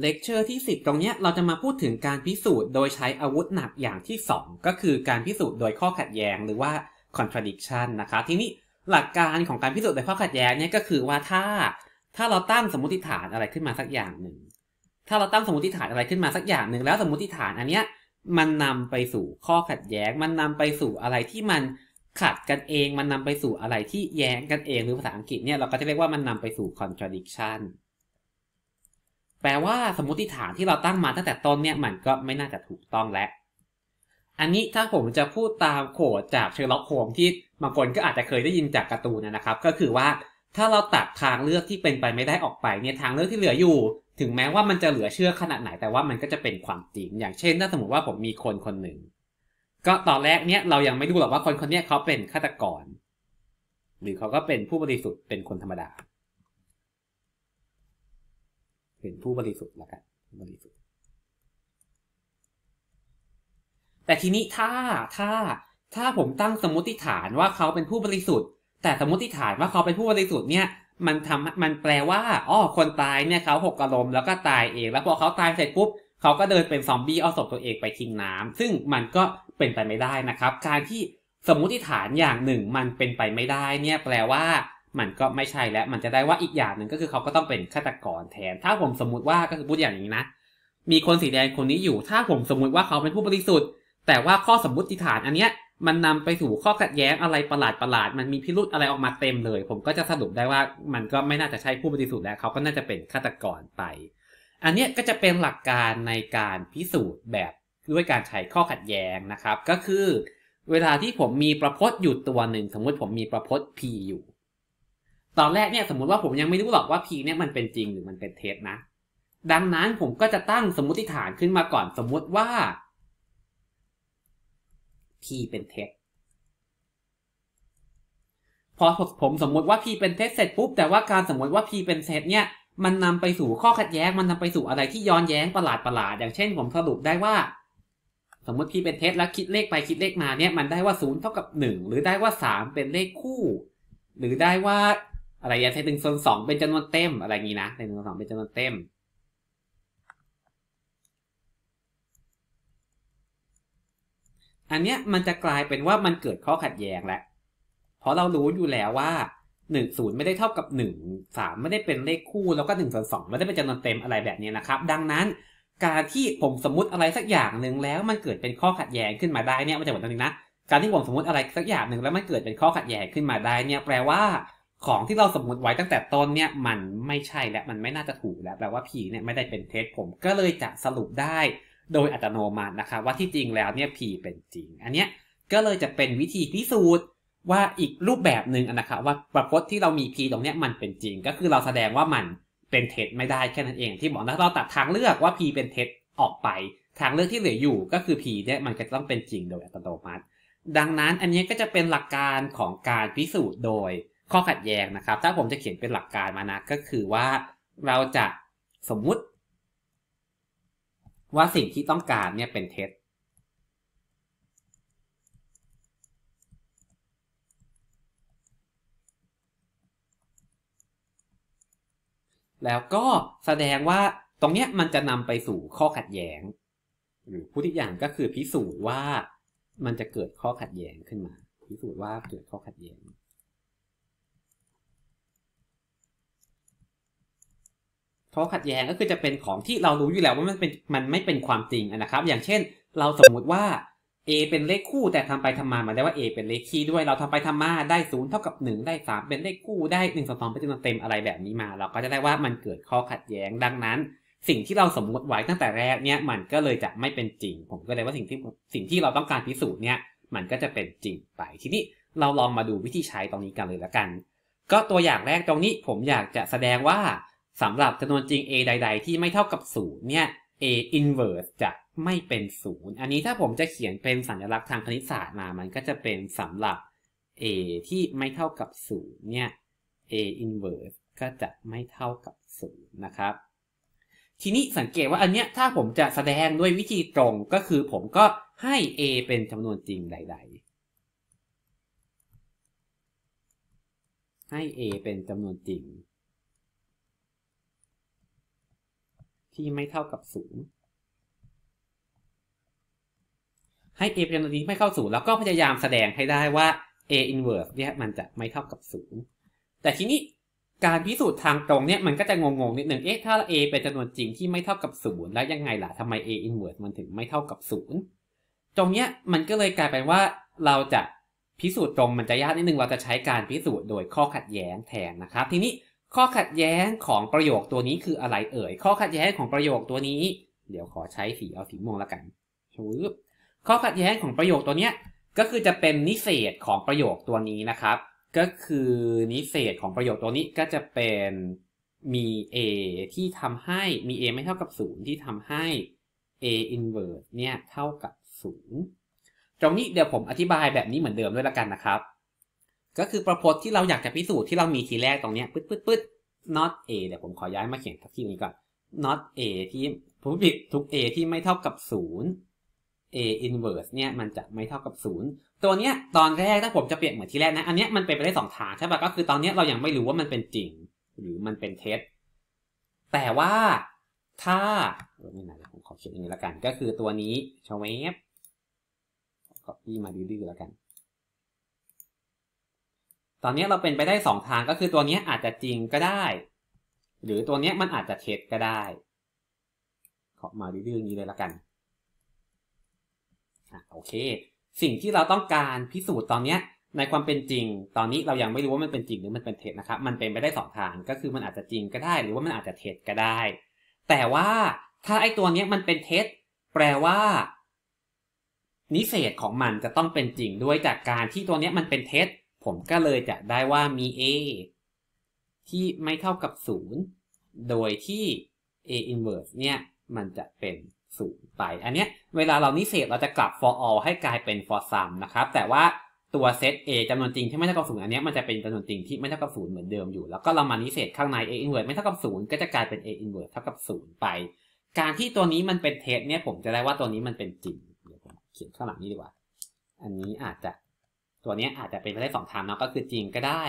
เลคเชอร์ที่ 10 ตรงนี้เราจะมาพูดถึงการพิสูจน์โดยใช้อาวุธหนักอย่างที่ 2 ก็คือการพิสูจน์โดยข้อขัดแย้งหรือว่า contradiction นะคะ ทีนี้หลักการของการพิสูจน์โดยข้อขัดแย้งเนี่ยก็คือว่าถ้า ถ้าเราตั้งสมมติฐานอะไรขึ้นมาสักอย่างหนึ่งถ้าเราตั้งสมมติฐานอะไรขึ้นมาสักอย่างหนึ่งแล้วสมมติฐานอันเนี้ย มันนำไปสู่ข้อขัดแย้ง มันนำไปสู่อะไรที่มันขัดกันเอง มันนำไปสู่อะไรที่แย้งกันเองหรือภาษาอังกฤษเนี่ยเราก็จะเรียกว่ามันนำไปสู่ contradiction แปลว่าสมมติฐานที่เราตั้งมาตั้งแต่ต้นเนี่ยมันก็ไม่น่าจะถูกต้องแล้วอันนี้ถ้าผมจะพูดตามโขดจากเชอร์ล็อกโฮมที่บางคนก็อาจจะเคยได้ยินจากการ์ตูนนะครับ ก็คือว่าถ้าเราตัดทางเลือกที่เป็นไปไม่ได้ออกไปเนี่ยทางเลือกที่เหลืออยู่ถึงแม้ว่ามันจะเหลือเชื่อขนาดไหนแต่ว่ามันก็จะเป็นความจริงอย่างเช่นถ้าสมมติว่าผมมีคนคนหนึ่ง ก็ตอนแรกเนี่ยเรายังไม่รู้หรอกว่าคนคนนี้เขาเป็นฆาตกรหรือเขาก็เป็นผู้บริสุทธิ์เป็นคนธรรมดาเป็นผู้บริสุทธิ์ละกันบริสุทธิ์แต่ทีนี้ถ้าถ้า ถ้าผมตั้งสมมติฐานว่าเขาเป็นผู้บริสุทธิ์ แต่สมมติฐานว่าเขาเป็นผู้บริสุทธิ์เนี่ยมันทำมันแปลว่าอ๋อคนตายเนี่ยเขาหกกระลมแล้วก็ตายเองแล้วพอเขาตายเสร็จปุ๊บเขาก็เดินเป็นซอมบี้เอาศพตัวเองไปทิ้งน้ำ ซึ่งมันก็เป็นไปไม่ได้นะครับ การที่สมมติฐานอย่างหนึ่งมันเป็นไปไม่ได้ เนี่ยแปลว่ามันก็ไม่ใช่แล้ว มันจะได้ว่าอีกอย่างหนึ่งก็คือเขาก็ต้องเป็นฆาตกรแทน ถ้าผมสมมติว่าก็คือพูดอย่างนี้นะ มีคนสีแดงคนนี้อยู่ ถ้าผมสมมติว่าเขาเป็นผู้บริสุทธิ์ แต่ว่าข้อสมมติฐาน อันเนี้ยมันนำไปสู่ข้อขัดแย้งอะไรประหลาดประหลาด มันมีพิรุธอะไรออกมาเต็มเลย ผมก็จะสรุปได้ว่ามันก็ไม่น่าจะใช่ผู้บริสุทธิ์แล้ว เขาก็น่าจะเป็นฆาตกรไป อันเนี้ยก็จะเป็นหลักการในการพิสูจน์แบบด้วยการใช้ข้อขัดแย้งนะครับ ก็คือ เวลาที่ผมมีประพจน์อยู่ตัวหนึ่งสมมติผมมีประพจน์ P อยู่ตอนแรกเนี่ยสมมติว่าผมยังไม่รู้หรอกว่า P เนี่ยมันเป็นจริงหรือมันเป็นเท็จนะ ดังนั้นผมก็จะตั้งสมมติฐานขึ้นมาก่อนสมมติว่า P เป็นเท็จ พอผมสมมติว่า P เป็นเท็จเสร็จปุ๊บแต่ว่าการสมมติว่า P เป็นเท็จเนี่ยมันนำไปสู่ข้อขัดแย้งมันนำไปสู่อะไรที่ย้อนแย้งประหลาดประหลาด อย่างเช่นผมสรุปได้ว่า สมมติ P เป็นเท็จแล้วคิดเลขไปคิดเลขมาเนี่ยมันได้ว่าศูนย์เท่ากับหนึ่งหรือได้ว่าสามเป็นเลขคู่ หรือได้ว่าอะไรยงเใ่นหนึ่งส่วนสองเป็นจำนวนเต็มอะไรอย่างนี้นะหนึ่งส่วนสองเป็นจำนวนเต็มอันเนี้ยมันจะกลายเป็นว่ามันเกิดข้อขัดแย้งแล้วเพราะเรารู้อยู่แล้วว่าหนึ่งศูนย์ไม่ได้เท่ากับหนึ่งสามไม่ได้เป็นเลขคู่ แล้วก็หนึ่งส่วนสองไม่ได้เป็นจำนวนเต็มอะไรแบบนี้นะครับ ดังนั้นการที่ผมสมมติอะไรสักอย่างหนึ่งแล้วมันเกิดเป็นข้อขัดแย้งขึ้นมาได้เนี่ยมันจะเหมือนตรงนี้นะ การที่ผมสมมติอะไรสักอย่างหนึ่งแล้วมันเกิดเป็นข้อขัดแย้งขึ้นมาได้เนี่ยแปลว่าของที่เราสมมติไว้ตั้งแต่ต้นเนี่ย มันไม่ใช่และมันไม่น่าจะถูกแล้วแปลว่าผีเนี่ยไม่ได้เป็นเท็จผมก็เลยจะสรุปได้โดยอัตโนมัตินะคะว่าที่จริงแล้วเนี่ยผีเป็นจริง อันเนี้ยก็เลยจะเป็นวิธีพิสูจน์ว่าอีกรูปแบบหนึ่งนะคะว่าปรากฏที่เรามีผีตรงเนี้ยมันเป็นจริง ก็คือเราแสดงว่ามันเป็นเท็จไม่ได้แค่นั้นเองที่บอกนะเราตัดทางเลือกว่าผีเป็นเท็จ ออกไป ทางเลือกที่เหลืออยู่ก็คือผีเนี่ยมันก็ต้องเป็นจริงโดยอัตโนมัติ ดังนั้นอันนี้ก็จะเป็นหลักการของการพิสูจน์โดยข้อขัดแย้งนะครับ ถ้าผมจะเขียนเป็นหลักการมานะ ก็คือว่าเราจะสมมุติ ว่าสิ่งที่ต้องการเนี่ยเป็นเท็จ แล้วก็แสดงว่าตรงเนี้ยมันจะนำไปสู่ข้อขัดแย้ง หรือพูดอีกอย่างก็คือพิสูจน์ว่ามันจะเกิดข้อขัดแย้งขึ้นมา พิสูจน์ว่าเกิดข้อขัดแย้งข้อาขัดแย้งก็คือจะเป็นของที่เรารู้อยู่แล้ว ว่ามันเป็นมันไม่เป็นความจริงนะครับ อย่างเช่นเราสมมุติว่า a เป็นเลขคู่แต่ทำไปทำมามาได้ว่า a เป็นเลขคี่ด้วยเราทำไปทำมาได้ศูนย์เท่ากับ1ได้ 3 เป็นเลขคู่ได้1นึ่งสองเป็นจำนวนเต็มอะไรแบบนี้มา เราก็จะได้ว่ามันเกิดข้อขัดแย้งดังนั้น สิ่งที่เราสมมติไว้ตั้งแต่แรกเนี่ยมันก็เลยจะไม่เป็นจริง ผมก็เลยว่าสิ่งที่สิ่งที่เราต้องการพิสูจน์เนี่ยมันก็จะเป็นจริงไปทีนี้เราลองมาดูวิธีใช้ตรงนี้กันเลยละกัน ก็ตัวอย่างแรกตรงนี้ผมอยากจะแสดงว่าสำหรับจำนวนจริง a ใด ๆ ที่ไม่เท่ากับ0เนี่ย a inverse จะไม่เป็น0อันนี้ถ้าผมจะเขียนเป็นสัญลักษณ์ทางคณิตศาสตร์มา มันก็จะเป็นสำหรับ a ที่ไม่เท่ากับ0เนี่ย a inverse ก็จะไม่เท่ากับ0นะครับ ทีนี้สังเกตว่าอันเนี้ยถ้าผมจะแสดงด้วยวิธีตรง ก็คือผมก็ให้ a เป็นจำนวนจริงใด ๆ ให้ a เป็นจำนวนจริงที่ไม่เท่ากับ 0 ให้ a เป็นจำนวนที่ไม่เข้าู์แล้วก็พยายามแสดงให้ได้ว่า a inverse เนี่ยมันจะไม่เท่ากับ 0 แต่ทีนี้การพิสูจน์ทางตรงเนี่ยมันก็จะงงๆนิดหนึ่งเอ๊ะถ้า a เป็นจำนวนจริงที่ไม่เท่ากับ0แล้วยังไงล่ะทำไม a inverse มันถึงไม่เท่ากับ 0 ตรงเนี้ยมันก็เลยกลายเป็นว่าเราจะพิสูจน์ตรงมันจะยากนิดนึงเราจะใช้การพิสูจน์โดยข้อขัดแย้งแทนนะครับทีนี้ข้อขัดแย้งของประโยคตัวนี้คืออะไรเอ่ย ข้อขัดแย้งของประโยคตัวนี้ เดี๋ยวขอใช้สีเอาสีม่วงละกันชูบข้อขัดแย้งของประโยคตัวเนี้ยก็คือจะเป็นนิเศษของประโยคตัวนี้นะครับ ก็คือนิเศษของประโยคตัวนี้ก็จะเป็นมี a ที่ทำให้มี a ไม่เท่ากับ 0 ที่ทำให้ a inverse เนี่ยเท่ากับ 0 ตรงนี้เดี๋ยวผมอธิบายแบบนี้เหมือนเดิมด้วยละกันนะครับก็คือประพจน์ที่เราอยากจะพิสูจน์ที่เรามีทีแรกตรงเนี้ยปึ๊ดปึ๊ดปึ๊ด not a เดี๋ยวผมขอย้ายมาเขียนทักทีนี้ก่อน not a ที่ผมผิดทุก a ที่ไม่เท่ากับ 0 a inverse เนี่ย มันจะไม่เท่ากับ 0 ตัวเนี้ยตอนแรกถ้าผมจะเปลี่ยนเหมือนทีแรกนะ อันเนี้ยมันเป็นไปได้ 2 ทางใช่ปะก็คือตอนเนี้ยเรายังไม่รู้ว่ามันเป็นจริงหรือมันเป็นเท็จแต่ว่าถ้าไม่นานผมขอเขียนอย่างนี้ละกันก็คือตัวนี้ชเวฟก็ปี้มาดื้อๆแล้วกันตอนนี้เราเป็นไปได้สองทางก็คือตัวนี้อาจจะจริงก็ได้ หรือตัวนี้มันอาจจะเท็จก็ได้ ขอมาดื้อๆนี้เลยละกันอ่ะโอเค สิ่งที่เราต้องการพิสูจน์ตอนนี้ในความเป็นจริง ตอนนี้เรายังไม่รู้ว่ามันเป็นจริงหรือมันเป็นเท็จนะครับ มันเป็นไปได้สองทางก็คือมันอาจจะจริงก็ได้หรือว่ามันอาจจะเท็จก็ได้ แต่ว่า ถ้าไอ้ตัวนี้มันเป็นเท็จแปลว่า นิเศษของมันจะต้องเป็นจริงด้วยจากการที่ตัวนี้มันเป็นเท็จผมก็เลยจะได้ว่ามี a ที่ไม่เท่ากับ 0 โดยที่ a inverse เนี่ยมันจะเป็น 0 ไป อันเนี้ยเวลาเรานิเศษเราจะกลับ for all ให้กลายเป็น for sum นะครับ แต่ว่าตัวเซต A จำนวนจริงที่ไม่เท่ากับ 0 อันเนี้ยมันจะเป็นจำนวนจริงที่ไม่เท่ากับ 0 เหมือนเดิมอยู่ แล้วก็เรามานิเศษข้างใน A inverse ไม่เท่ากับ 0 ก็จะกลายเป็น A inverse เท่ากับ 0 ไป การที่ตัวนี้มันเป็นเทสเนี่ยผมจะได้ว่าตัวนี้มันเป็นจริงเดี๋ยวผมเขียนข้างหลังนี้ดีกว่า อันนี้อาจจะตัวนี้อาจจะเป็นไปได้สองทางเนาะก็คือจริงก็ได้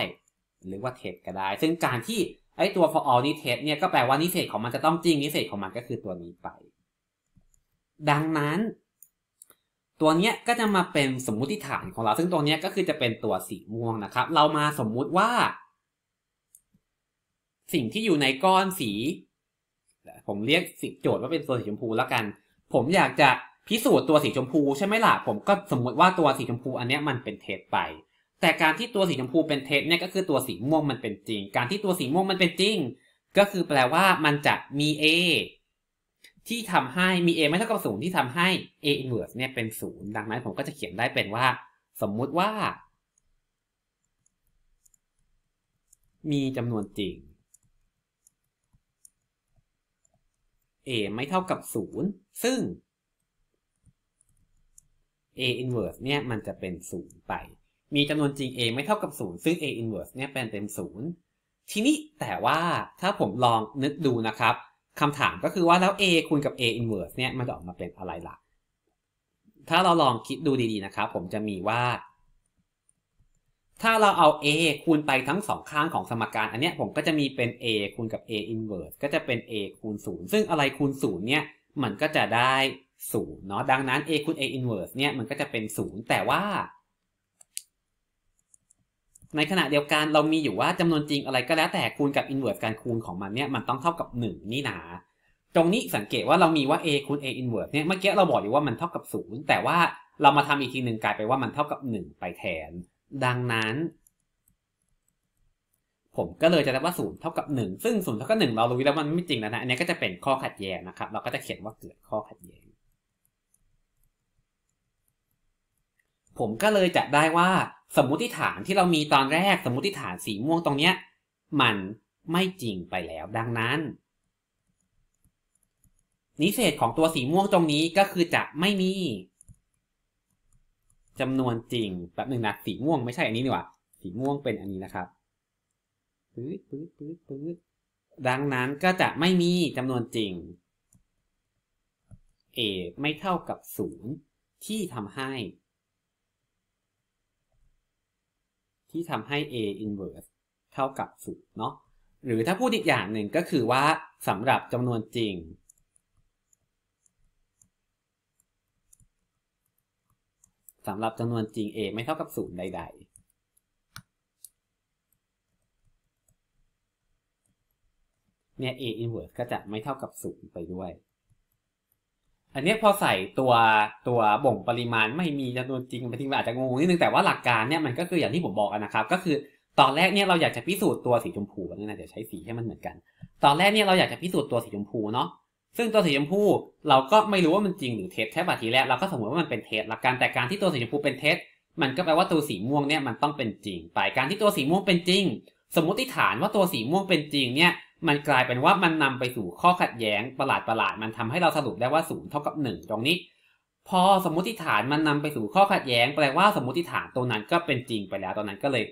หรือว่าเท็จก็ได้ ซึ่งการที่ไอ้ตัว for all นี้เท็จเนี่ยก็แปลว่านิเศษของมันจะต้องจริงนิเศษของมันก็คือตัวนี้ไป ดังนั้น ตัวนี้ก็จะมาเป็นสมมุติฐานของเรา ซึ่งตัวนี้ก็คือจะเป็นตัวสีม่วงนะครับ เรามาสมมุติว่า สิ่งที่อยู่ในก้อนสี ผมเรียกสิโจทย์ว่าเป็นตัวสีชมพูแล้วกัน ผมอยากจะพิสูจน์ตัวสีชมพูใช่ไหมล่ะ ผม ก็สมมติว่าตัวสีชมพูอันเนี้ยมันเป็นเท็จไป แต่การที่ตัวสีชมพูเป็นเท็จเนี่ยก็คือตัวสีม่วงมันเป็นจริง การที่ตัวสีม่วงมันเป็นจริง ก็คือแปลว่ามันจะมี A ที่ทำให้มี A ไม่เท่ากับศูนย์ที่ทำให้ A inverse เนี่ยเป็นศูนย์ดังนั้นผมก็จะเขียนได้เป็นว่า สมมุติว่า มีจำนวนจริง A ไม่เท่ากับศูนย์ซึ่ง a inverse เนี่ยมันจะเป็นศูนย์ไป มีจำนวนจริง a ไม่เท่ากับศูนย์ซึ่ง a inverse เนี่ยเป็นเต็มศูนย์ทีนี้แต่ว่าถ้าผมลองนึกดูนะครับ คำถามก็คือว่าแล้ว a คูณกับ a inverse เนี่ยมันจะออกมาเป็นอะไรล่ะ ถ้าเราลองคิดดูดีๆนะครับผมจะมีว่า ถ้าเราเอา a คูณไปทั้งสองข้างของสมการอันเนี้ยผมก็จะมีเป็น a คูณกับ a inverse ก็จะเป็น a คูณ 0 ซึ่งอะไรคูณ0เนี่ยมันก็จะได้ศูนย์เนาะดังนั้น a คูณ a inverse เนี่ยมันก็จะเป็นศูนย์แต่ว่า ในขณะเดียวกันเรามีอยู่ว่าจำนวนจริงอะไรก็แล้วแต่คูณกับอินเวอร์สการคูณของมันเนี่ยมันต้องเท่ากับ 1 นี่นา ตรงนี้สังเกตว่าเรามีว่า a คูณ a อินเวอร์สเนี่ยเมื่อกี้เราบอกอยู่ว่ามันเท่ากับ0แต่ว่าเรามาทำอีกทีหนึ่งกลายไปว่ามันเท่ากับ 1 ไปแทน ดังนั้น ผมก็เลยจะได้ว่า0เท่ากับ1ซึ่ง0เท่ากับ1เรารู้แล้วมันไม่จริงแล้วนะอันนี้ก็จะเป็นข้อขัดแย้งนะครับเราก็จะเขียนว่าเกิดข้อขัดแย้งผมก็เลยจัได้ว่าสมมุติฐานที่เรามีตอนแรกสมมุติฐานสีม่วงตรงเนี้ยมันไม่จริงไปแล้ว ดังนั้นนิเศษของตัวสีม่วงตรงนี้ก็คือจะไม่มีจำนวนจริงแบบหนึ่งนะสีม่วงไม่ใช่อันนี้นี่หว่าสีม่วงเป็นอันนี้นะครับปื๊ดปื๊ดปื๊ดปื๊ดดังนั้นก็จะไม่มีจำนวนจริง a ไม่เท่ากับ 0 ที่ทำให้ที่ทำให้ A inverse เท่ากับ0เนาะ หรือถ้าพูดอีกอย่างหนึ่งก็คือว่าสำหรับจำนวนจริง สำหรับจำนวนจริง A ไม่เท่ากับศูนย์ใดๆ เนี่ย a inverse ก็จะไม่เท่ากับ 0 ไปด้วยอันนี้พอใส่ตัวตัวบ่งปริมาณไม่มีจำนวนจริงไปจริงอาจจะงงนิดนึงแต่ว่าหลักการเนี่ยมันก็คืออย่างที่ผมบอกนะครับ ก็คือตอนแรกเนี่ยเราอยากจะพิสูจน์ตัวสีชมพูนี่นะเดี๋ยวใช้สีให้มันเหมือนกัน ตอนแรกเนี่ยเราอยากจะพิสูจน์ตัวสีชมพูเนาะซึ่งตัวสีชมพูเราก็ไม่รู้ว่ามันจริง หรือเท็จแค่บาทีแรกเราก็สมมติว่ามันเป็นเท็จหลักการแต่การที่ตัวสีชมพูเป็นเท็จมันก็แปลว่าตัวสีม่วงเนี่ยมันต้องเป็นจริงไปการที่ตัวสีม่วงเป็นจริง สมมติฐานว่าตัวสีม่วงเป็นจริงเนี่ยมันกลายเป็นว่ามันนำไปสู่ข้อขัดแย้งประหลาดประหลาดมันทำให้เราสรุปได้ว่าศูนย์เท่ากับหนึ่งตรงนี้ พอสมมติฐานมันนำไปสู่ข้อขัดแย้ง แปลว่าสมมติฐานตัวนั้นก็เป็นจริงไปแล้วตอนนั้นก็เลย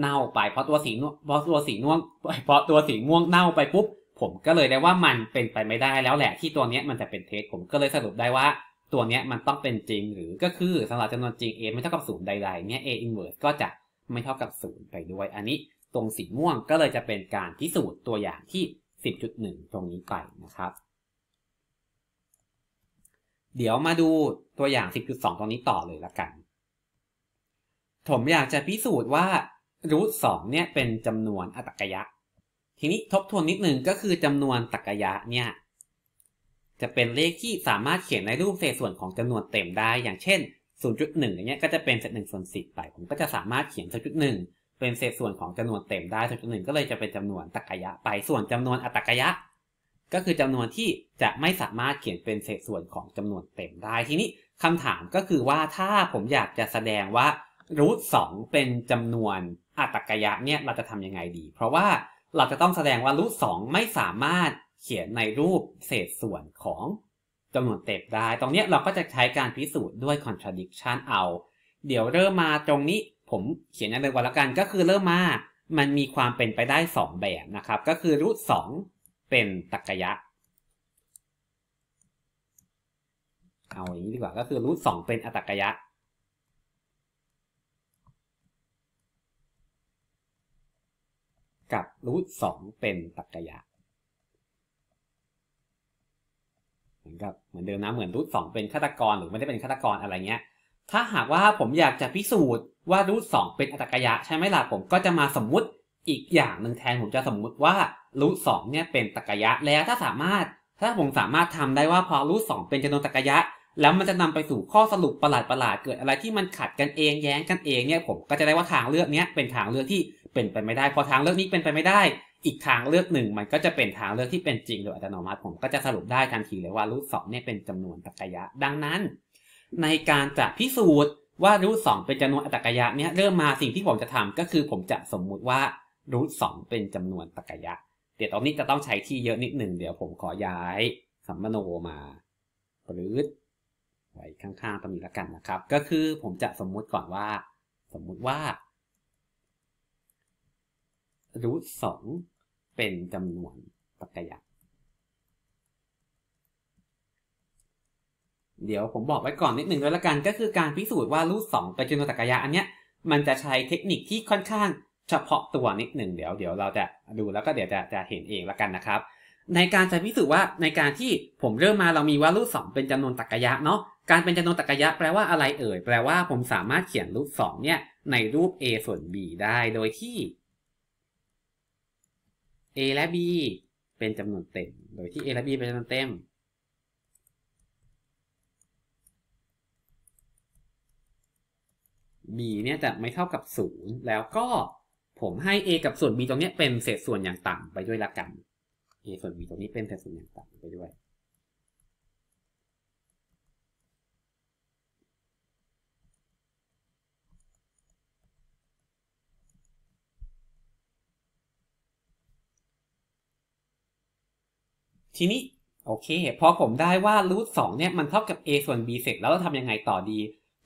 เน่าไปเพราะตัวสีเพราะตัวสีน่วงเพราะตัวสีม่วงเน่าไปปุ๊บ ผมก็เลยได้ว่ามันเป็นไปไม่ได้แล้วแหละที่ตัวเนี้ยมันจะเป็นเท็จผมก็เลยสรุปได้ว่า ตัวเนี้ยมันต้องเป็นจริงหรือก็คือสำหรับจำนวนจริง a ไม่เท่ากับศูนย์ใดๆ เนี้ย a inverse ก็จะไม่เท่ากับศูนย์ไปด้วย อันนี้ตรงสีม่วงก็เลยจะเป็นการพิสูจน์ตัวอย่างที่ 10.1 ตรงนี้ไปนะครับ เดี๋ยวมาดูตัวอย่าง 10.2 ตรงนี้ต่อเลยละกัน ผมอยากจะพิสูจน์ว่ารูทสองเนี่ยเป็นจำนวนอตักยะ ทีนี้ทบทวนนิดหนึ่งก็คือจำนวนตักยะเนี่ย จะเป็นเลขที่สามารถเขียนในรูปเศษส่วนของจำนวนเต็มได้ อย่างเช่น 0.1อย่างเงี้ยก็จะเป็นเศษหนึ่งส่วนสิบไป ผมก็จะสามารถเขียน0.1เป็นเศษส่วนของจำนวนเต็มได้ส่วนจำนวนหนึ่งก็เลยจะเป็นจำนวนตรรกยะ ไปส่วนจำนวนอัตรกยะ ก็คือจำนวนที่จะไม่สามารถเขียนเป็นเศษส่วนของจำนวนเต็มได้ ทีนี้คำถามก็คือว่าถ้าผมอยากจะแสดงว่ารูทสองเป็นจำนวนอัตรกยะเนี่ยเราจะทํำยังไงดี เพราะว่าเราจะต้องแสดงว่ารูทสองไม่สามารถเขียนในรูปเศษส่วนของจำนวนเต็มได้ ตรงนี้เราก็จะใช้การพิสูจน์ด้วย contradiction เอาเดี๋ยวเริ่มมาตรงนี้ผมเขียนกยนงเดยว่อนละกันก็คือเริ่มมา มันมีความเป็นไปได้ 2 แบบ นะครับก็คือรูทงเป็นตรรกะเอาอย่างนี้ดีกว่าก็คือรูทสองเป็นอตรรกะกับรูทสองเป็นตรรกะเหมือนกับเหมือนเดิมนะเหมือนรูทสองเป็นฆาตกรหรือไม่ได้เป็นฆาตกรอะไรเงี้ยถ้าหากว่าผมอยากจะพิสูจน์ว่ารูทสองเป็นอัตรกยะใช่ไหมล่ะผมก็จะมาสมมุติ อีกอย่างหนึ่งแทนผมจะสมมุติว่ารูทสองเนี่ยเป็นตรกยะแล้วถ้าสามารถ ถ้าผมสามารถทำได้ว่าพอรูทสองเป็นจำนวนตรกยะ แล้วมันจะนำไปสู่ข้อสรุปประหลาดประหลาดเกิดอะไรที่มันขัดกันเองแย้งกันเองเนี่ยผมก็จะได้ว่าทางเลือกเนี้ยเป็นทางเลือกที่เป็นไปไม่ได้พอทางเลือกนี้เป็นไปไม่ได้ อีกทางเลือกหนึ่ง มันก็จะเป็นทางเลือกที่เป็นจริง โดยอัตโนมัติผมก็จะสรุปได้ทันทีเลยว่ารูทสองเนี่ยเป็นจำนวนตรกยะดังนั้นในการจะพิสูจน์ว่ารูทสองเป็นจำนวนรรกยะเนี่ยเริ่มมาสิ่งที่ผมจะทำก็คือผมจะสมมุติว่ารูทสองเป็นจำนวนตรกยะ เดี๋ยวตรงนี้จะต้องใช้ที่เยอะนิดหนึ่งเดี๋ยวผมขอย้ายสัมมโนมาปรือไว้ข้างๆตรงนี้ละกันนะครับ ก็คือผมจะสมมุติก่อนว่า สมมุติว่ารูทสองเป็นจำนวนตรกยะเดี๋ยวผมบอกไว้ก่อนนิดหนึ่งด้วยละกันก็คือการพิสูจน์ว่ารูทสองเป็นจินตกรยะอันเนี้ยมันจะใช้เทคนิคที่ค่อนข้าง เฉพาะตัวนิดหนึ่งเดี๋ยวเดี๋ยวเราจะดูแล้วก็เดี๋ยวจะจะเห็นเองละกันนะครับ ในการจะพิสูจน์ว่าในการที่ผมเริ่มมาเรามีว่ารูทสองเป็นจำนวนตรรกยะเนาะการเป็นจำนวนตรรกยะ แปลว่าอะไรเอ่ยแปลว่าผมสามารถเขียนรูปงเนี่ยในรูป a ส่วน b ได้โดยที่ a และ b เป็นจำนวนเต็ม โดยที่ a และ b เป็นจำนวนเต็ม b เนี่ยจะไม่เท่ากับศูนย์แล้วก็ผมให้ a กับส่วน b ตรงนี้เป็นเศษส่วนอย่างต่ำไปด้วยละกัน a ส่วน b ตรงนี้เป็นเศษส่วนอย่างต่ำไปด้วย ทีนี้โอเคพอผมได้ว่ารูทสองเนี่ยมันเท่ากับ a ส่วน b เสร็จแล้วเราทำยังไงต่อดี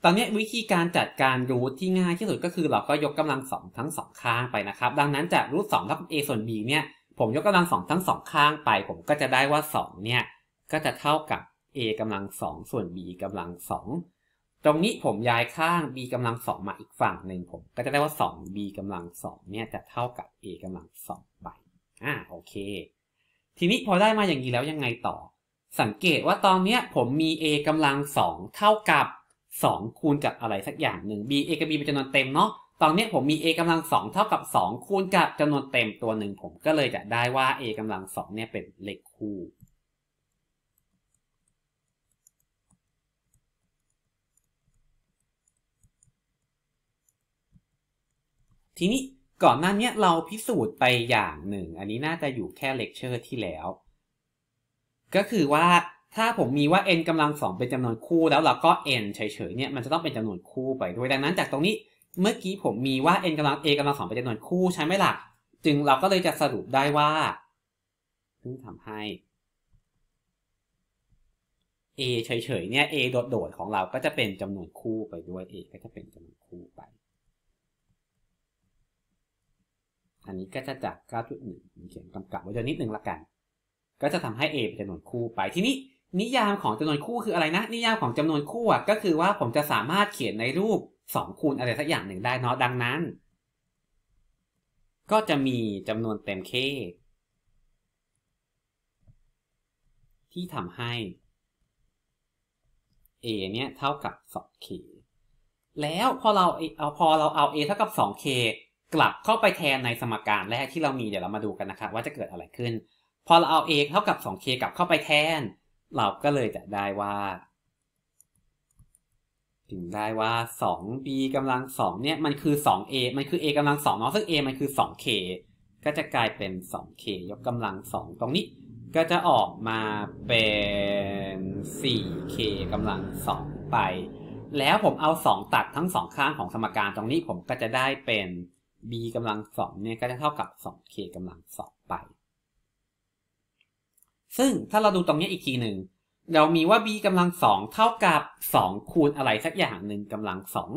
ตอนนี้วิธีการจัดการรูทที่ง่ายที่สุดก็คือเราก็ยกกำลังสองทั้งสองข้างไปนะครับดังนั้นจากรูทสองเท่ากับ a ส่วน b เนี่ยผมยกกำลังสองทั้งสองข้างไป ผมก็จะได้ว่า2เนี่ยก็จะเท่ากับ a กำลังสองส่วน b กำลังสองตรงนี้ผมย้ายข้าง b กำลังสองมาอีกฝั่งหนึ่งผมก็จะได้ว่า 2b กำลังสองเนี่ยจะเท่ากับ a กำลังสองไปอ่าโอเคทีนี้พอได้มาอย่างนี้แล้วยังไงต่อ สังเกตว่าตอนเนี้ยผมมี a กำลังสองเท่ากับ2 คูณกับอะไรสักอย่างหนึ่ง b a กับ b เป็นจำนวนเต็มเนาะตอนนี้ผมมี a กำลังสองเท่ากับ2คูณกับจำนวนเต็มตัวหนึ่งผมก็เลยจะได้ว่า a กำลังสองเนี่ยเป็นเลขคู่ทีนี้ก่อนหน้านี้เราพิสูจน์ไปอย่างหนึ่ง อันนี้น่าจะอยู่แค่เลคเชอร์ที่แล้ว ก็คือว่าถ้าผมมีว่า n กำลังสองเป็นจำนวนคู่ แล้วเราก็ n เฉย ๆ เนี่ยมันจะต้องเป็นจำนวนคู่ไปด้วยดังนั้น จากตรงนี้ เมื่อกี้ผมมีว่า n กำลัง a กำลังสองเป็นจำนวนคู่ใช่ไหมล่ะ จึงเราก็เลยจะสรุปได้ว่า ซึ่งทำให้ a เฉย ๆ เนี่ย a โดด ๆ ของเราก็จะเป็นจำนวนคู่ไปด้วย a ก็จะเป็นจำนวนคู่ไป อันนี้ก็จะจาก9.1ผมเขียนกำกับไว้เดี๋ยวนิดนึงละกันก็จะทำให้ a เป็นจำนวนคู่ไปทีนี้นิยามของจำนวนคู่คืออะไรนะนิยามของจำนวนคู่ก็คือว่าผมจะสามารถเขียนในรูป2คูณอะไรสักอย่างหนึ่งได้เนาะดังนั้น ก็จะมีจำนวนเต็ม k ที่ทำให้ a เนี่ยเท่ากับ 2k แล้วพอเราเอาพอเราเอา a เท่ากับ 2k กลับเข้าไปแทนในสมการแรกที่เรามีเดี๋ยวเรามาดูกันนะครับว่าจะเกิดอะไรขึ้น พอเราเอา a เท่ากับ 2k กลับเข้าไปแทนเราก็เลยจะได้ว่า ถึงได้ว่า 2b กำลัง2เนี่ยมันคือ 2a มันคือ a กำลัง2เนาะซึ่ง a มันคือ 2k ก็จะกลายเป็น 2k ยกกำลัง2ตรงนี้ ก็จะออกมาเป็น 4k กำลัง2ไป แล้วผมเอา2ตัดทั้ง2ข้างของสมการตรงนี้ผมก็จะได้เป็น b กำลัง2เนี่ยก็จะ เท่ากับ 2k กำลัง2ไปซึ่งถ้าเราดูตรงนี้อีกทีหนึ่ง เรามีว่า b กำลังสองเท่ากับ 2 คูณอะไรสักอย่างหนึ่งกำลังสอง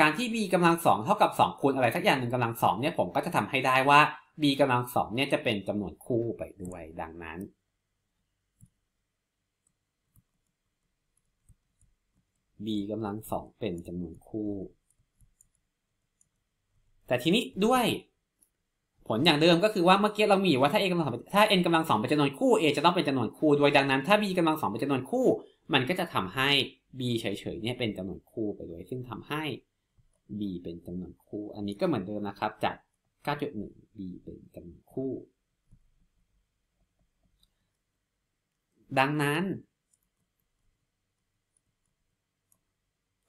การที่ b กำลังสองเท่ากับ 2 คูณอะไรสักอย่างหนึ่งกำลังสองเนี่ยผมก็จะทำให้ได้ว่า b กำลังสองเนี่ยจะเป็นจำนวนคู่ไปด้วย ดังนั้น b กำลังสองเป็นจำนวนคู่ แต่ทีนี้ด้วยผลอย่างเดิมก็คือว่าเมื่อกี้เรามีว่าถ้า a กำลังสองถ้า n กำลังสองเป็นจำนวนคู่ a จะต้องเป็นจำนวนคู่ด้วยดังนั้นถ้า b กำลังสองเป็นจำนวนคู่ มันก็จะทำให้ b เฉยๆเนี่ยเป็นจำนวนคู่ไปด้วย ซึ่งทำให้ b เป็นจำนวนคู่อันนี้ก็เหมือนเดิมนะครับจาก 9.1 b เป็นจำนวนคู่ ดังนั้น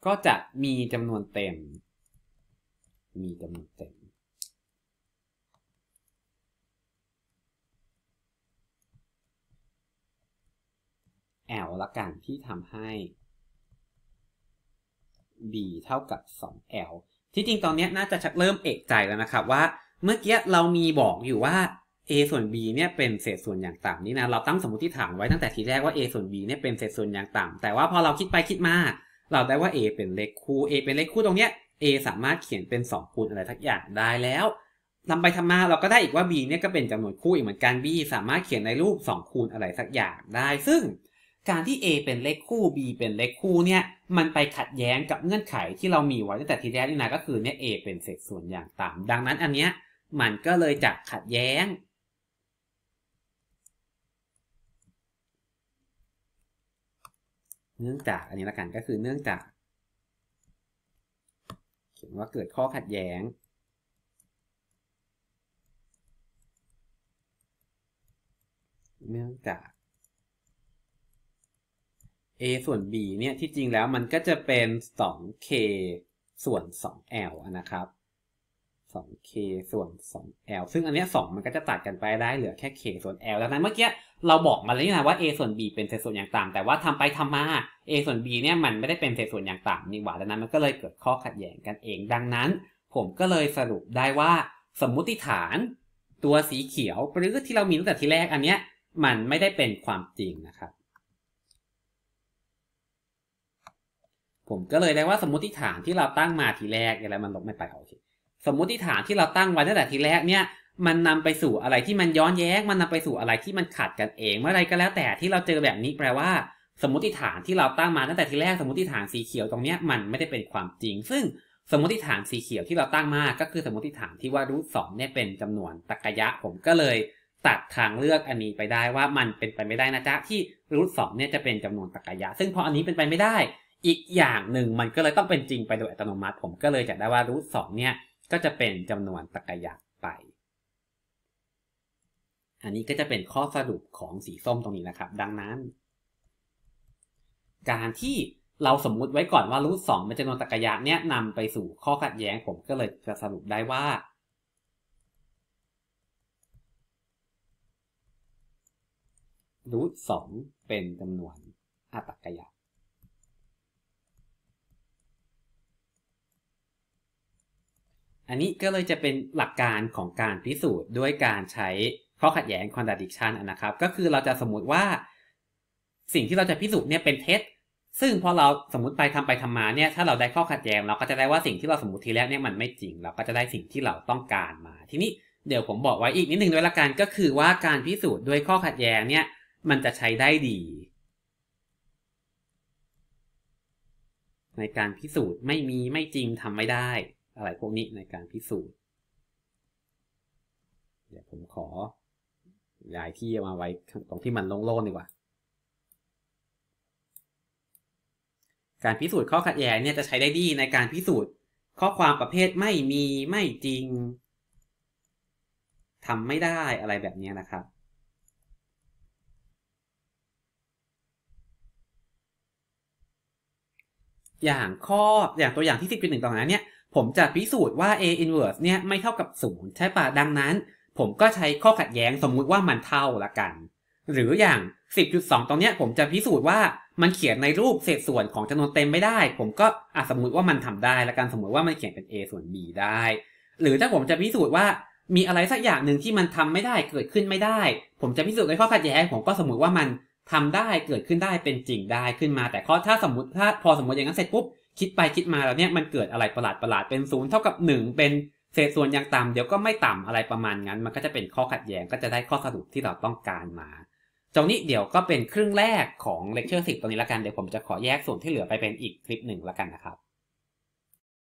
ก็จะมีจำนวนเต็ม มีจำนวนเต็ม L ละกันที่ทำให้ b เท่ากับ 2L ที่จริงตอนนี้น่าจะชักเริ่มเอกใจแล้วนะครับ ว่า เมื่อกี้เรามีบอกอยู่ว่า a ส่วน b เนี่ยเป็นเศษส่วนอย่างต่ำนี่นะเราตั้งสมมติฐานไว้ตั้งแต่ทีแรกว่า a ส่วน b เนี่ยเป็นเศษส่วนอย่างต่ำแต่ว่าพอเราคิดไปคิดมา เราได้ว่า a เป็นเลขคู่ a เป็นเลขคู่ตรงเนี้ย a สามารถเขียนเป็น 2คูณอะไรทักอย่างได้แล้วทำไปทำมาเราก็ได้อีกว่า b เนี่ยก็เป็นจำนวนคู่อีกเหมือนกัน b สามารถเขียนในรูป2คูณอะไรสักอย่างได้ซึ่งการที่ A เป็นเลขคู่ B เป็นเลขคู่เนี่ยมันไปขัดแย้งกับเงื่อนไขที่เรามีไว้ตั้งแต่ทีแรกนี่นะก็คือเนี่ย A เป็นเศษส่วนอย่างต่ำดังนั้นอันเนี้ยมันก็เลยจะขัดแย้ง เนื่องจากอันนี้ละกันก็คือเนื่องจากเขียนว่าเกิดข้อขัดแย้ง เนื่องจาก a ส่วน b เนี่ย ที่จริงแล้วมันก็จะเป็น 2k ส่วน 2l นะครับ 2k ส่วน 2l ซึ่งอันนี้ 2 มันก็จะตัดกันไปได้เหลือแค่ k ส่วน l ดังนั้นเมื่อกี้เราบอกมาแล้วนะว่า a ส่วน b เป็นเศษส่วนอย่างต่ำแต่ว่าทำไปทำมา a ส่วน b เนี่ย มันไม่ได้เป็นเศษส่วนอย่างต่ำนี่หว่าดังนั้นมันก็เลยเกิดข้อขัดแย้งกันเอง ดังนั้น ผมก็เลยสรุปได้ว่า สมมุติฐาน ตัวสีเขียวหรือที่เรามีตั้งแต่ทีแรกอันเนี้ย มันไม่ได้เป็นความจริงนะครับผมก็เลยได้ว่าสมมติฐานที่เราตั้งมาทีแรกอะไรมันลบไม่ไปโอเคสมมติฐานที่เราตั้งไว้ตั้งแต่ทีแรกเนี่ย มันนำไปสู่อะไรที่มันย้อนแย้งมันนำไปสู่อะไรที่มันขัดกันเองเมื่อไรก็แล้วแต่ที่เราเจอแบบนี้แปลว่า สมมติฐานที่เราตั้งมาตั้งแต่ทีแรก สมมติฐานสีเขียวตรงเนี้ยมันไม่ได้เป็นความจริง ซึ่งสมมติฐานสีเขียวที่เราตั้งมาก็คือสมมติฐานที่ว่ารูทสองเนี่ยเป็นจำนวนตรรกยะ ผมก็เลย ตัดทางเลือกอันนี้ไปได้ว่ามันเป็นไปไม่ได้นะจ๊ะที่รูทสองเนี่ยจะเป็นจำนวนตรรกยะ ซึ่งพออันนี้เป็นไปไม่ได้อีกอย่างหนึ่งมันก็เลยต้องเป็นจริงไปโดยอัตโนมัติผมก็เลยจะได้ว่ารูทสองเนี่ย ก็จะเป็นจำนวนตรรกะยะไป อันนี้ก็จะเป็นข้อสรุปของสีส้มตรงนี้นะครับ ดังนั้น การที่เราสมมุติไว้ก่อนว่ารูทสองเป็นจำนวนตรรกะยะเนี่ยนำไปสู่ข้อขัดแย้งผมก็เลยจะสรุปได้ว่ารูทสองเป็นจำนวนอัตรกะยะอันนี้ก็เลยจะเป็นหลักการของการพิสูจน์ด้วยการใช้ข้อขัดแย้ง contradiction นะครับ ก็คือเราจะสมมติว่า สิ่งที่เราจะพิสูจน์เนี่ยเป็นเท็จ ซึ่งพอเราสมมติไปทำไปทำมาเนี่ยถ้าเราได้ข้อขัดแย้งเราก็จะได้ว่าสิ่งที่เราสมมติทีแรกเนี่ยมันไม่จริงเราก็จะได้สิ่งที่เราต้องการมา ทีนี้เดี๋ยวผมบอกไว้อีกนิดนึงด้วยละกันก็คือว่าการพิสูจน์ด้วยข้อขัดแย้งเนี่ยมันจะใช้ได้ดี ในการพิสูจน์ไม่มีไม่จริงทำไม่ได้อะไรพวกนี้ในการพิสูจน์ เดี๋ยวผมขอย้ายที่มาไว้ตรงที่มันโล่งๆดีกว่า การพิสูจน์ข้อขัดแย้งเนี่ยจะใช้ได้ดีในการพิสูจน์ ข้อความประเภทไม่มีไม่จริงทำไม่ได้อะไรแบบนี้นะครับ อย่างข้ออย่างตัวอย่างที่10.1ตรงนั้นเนี่ยผมจะพิสูจน์ว่า A inverse เนี่ยไม่เท่ากับ0ใช่ปะดังนั้น ผมก็ใช้ข้อขัดแย้งสมมุติว่ามันเท่าละกัน หรืออย่าง 10.2 ตรงเนี้ยผมจะพิสูจน์ว่ามันเขียนในรูปเศษส่วนของจำนวนเต็มไม่ได้ ผมก็อสมมติว่ามันทำได้ละกัน สมมติว่ามันเขียนเป็น A ส่วน B ได้ หรือถ้าผมจะพิสูจน์ว่ามีอะไรสักอย่างหนึ่งที่มันทำไม่ได้เกิดขึ้นไม่ได้ ผมจะพิสูจน์ในข้อขัดแย้งผมก็สมมติว่ามันทำได้เกิดขึ้นได้เป็นจริงได้ขึ้นมาแต่ข้อถ้าสมมติถ้าพอสมมติอย่างนั้นเสร็จปุ๊บคิดไปคิดมาแล้วเนี่ยมันเกิดอะไรประหลาดประหลาดเป็นศูนย์เท่ากับหนึ่งเป็นเศษส่วนอย่างต่ำเดี๋ยวก็ไม่ต่ำอะไรประมาณนั้น มันก็จะเป็นข้อขัดแย้งก็จะได้ข้อสรุปที่เราต้องการมาตรงนี้เดี๋ยวก็เป็นครึ่งแรกของเลคเชอร์สิบตรงนี้ละกัน เดี๋ยวผมจะขอแยกส่วนที่เหลือไปเป็นอีกคลิปหนึ่งละกันนะครับ